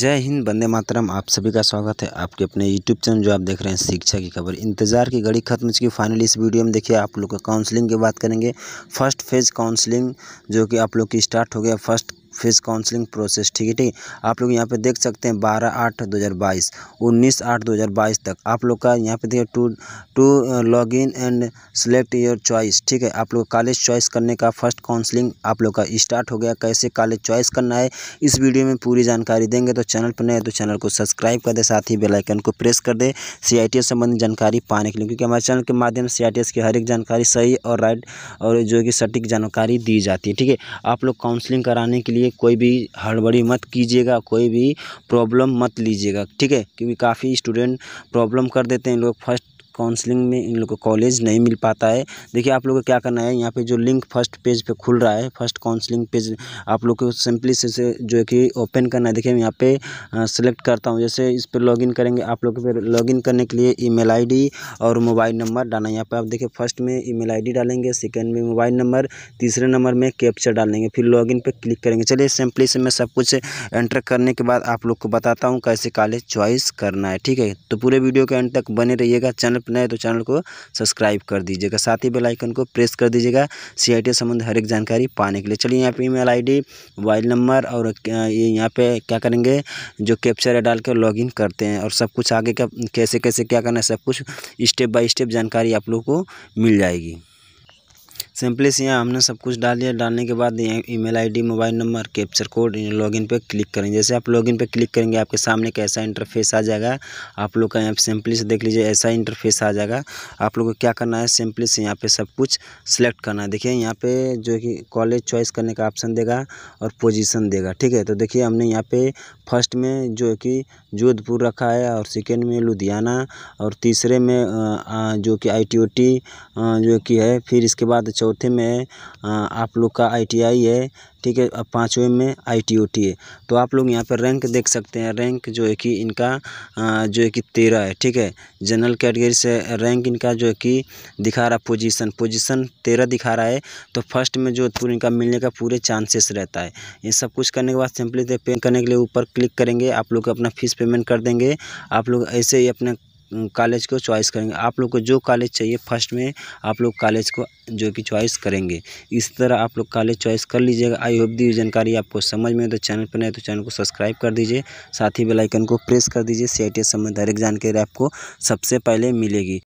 जय हिंद बंदे मातरम आप सभी का स्वागत है आपके अपने यूट्यूब चैनल जो आप देख रहे हैं शिक्षा की खबर इंतजार की घड़ी खत्म हो चुकी फाइनली इस वीडियो में देखिए आप लोग का काउंसलिंग की बात करेंगे फर्स्ट फेज़ काउंसलिंग जो कि आप लोग की स्टार्ट हो गया फर्स्ट फीस काउंसलिंग प्रोसेस ठीक है ठीक है आप लोग यहाँ पे देख सकते हैं बारह आठ दो हज़ार बाईस उन्नीस आठ दो हज़ार बाईस तक आप लोग का यहाँ पे देखिए to to log in and select your choice ठीक है आप लोग कॉलेज चॉइस करने का फर्स्ट काउंसलिंग आप लोग का स्टार्ट हो गया कैसे कॉलेज चॉइस करना है इस वीडियो में पूरी जानकारी देंगे तो चैनल पर नए तो चैनल को सब्सक्राइब कर दे साथ ही बेलाइकन को प्रेस कर दे सी आई संबंधित जानकारी पाने के लिए क्योंकि हमारे चैनल के माध्यम से सी की हर एक जानकारी सही और राइट और जो कि सटीक जानकारी दी जाती है ठीक है आप लोग काउंसलिंग कराने के लिए लिए कोई भी हड़बड़ी मत कीजिएगा कोई भी प्रॉब्लम मत लीजिएगा ठीक है क्योंकि काफ़ी स्टूडेंट प्रॉब्लम कर देते हैं लोग फर्स्ट काउंसलिंग में इन लोग को कॉलेज नहीं मिल पाता है देखिए आप लोग को क्या करना है यहाँ पे जो लिंक फर्स्ट पेज पे खुल रहा है फर्स्ट काउंसलिंग पेज आप लोग को सिंपली से जो है कि ओपन करना है देखिए मैं यहाँ पे सेलेक्ट करता हूँ जैसे इस पर लॉगिन करेंगे आप लोग फिर लॉगिन करने के लिए ईमेल आईडी और मोबाइल नंबर डालना है यहाँ पर आप देखिए फर्स्ट में ई मेल डालेंगे सेकेंड में मोबाइल नंबर तीसरे नंबर में कैप्चर डालेंगे फिर लॉगिन पर क्लिक करेंगे चलिए सिंपली से मैं सब कुछ एंटर करने के बाद आप लोग को बताता हूँ कैसे कॉलेज चॉइस करना है ठीक है तो पूरे वीडियो के एंड तक बने रहिएगा चैनल पर नए तो चैनल को सब्सक्राइब कर दीजिएगा साथ ही बेलाइकन को प्रेस कर दीजिएगा सी आई संबंध हर एक जानकारी पाने के लिए चलिए यहाँ पर ईमेल आईडी मोबाइल नंबर और ये यहाँ पर क्या करेंगे जो कैप्चर है डाल के इन करते हैं और सब कुछ आगे का कैसे कैसे क्या करना है सब कुछ स्टेप बाई स्टेप जानकारी आप लोग को मिल जाएगी सिंपली से यहाँ हमने सब कुछ डाल दिया डालने के बाद यहाँ email ID mobile number captcha code login पे क्लिक करेंगे जैसे आप लॉगिन पे क्लिक करेंगे आपके सामने एक ऐसा इंटरफेस आ जाएगा आप लोग का यहाँ सिंपली से देख लीजिए ऐसा इंटरफेस आ जाएगा आप लोग को क्या करना है सिंपली से यहाँ पर सब कुछ सेलेक्ट करना है देखिए यहाँ पर जो कि कॉलेज चॉइस करने का ऑप्शन देगा और पोजिशन देगा ठीक है तो देखिए हमने यहाँ पर फर्स्ट में जो कि जोधपुर रखा है और सेकेंड में लुधियाना और तीसरे में जो कि आई जो कि है फिर इसके बाद चौथा चौथे में है आप लोग का आई टी आई है ठीक है अब पाँचवें में आई टी ओ टी है तो आप लोग यहाँ पर रैंक देख सकते हैं रैंक जो है कि इनका जो है कि तेरह है ठीक है जनरल कैटेगरी से रैंक इनका जो है कि दिखा रहा पोजीशन पोजीशन तेरह दिखा रहा है तो फर्स्ट में जो पूरे इनका मिलने का पूरे चांसेस रहता है ये सब कुछ करने के बाद सिंपली पे करने के लिए ऊपर क्लिक करेंगे आप लोग अपना फीस पेमेंट कर देंगे आप लोग ऐसे ही अपने कॉलेज को चॉइस करेंगे आप लोग को जो कॉलेज चाहिए फर्स्ट में आप लोग कॉलेज को जो कि चॉइस करेंगे इस तरह आप लोग कॉलेज चॉइस कर लीजिएगा आई होप दी जानकारी आपको समझ में तो चैनल पर नहीं तो चैनल को सब्सक्राइब कर दीजिए साथ ही बेलाइकन को प्रेस कर दीजिए सी आई टी एस संबंध हर एक जानकारी आपको सबसे पहले मिलेगी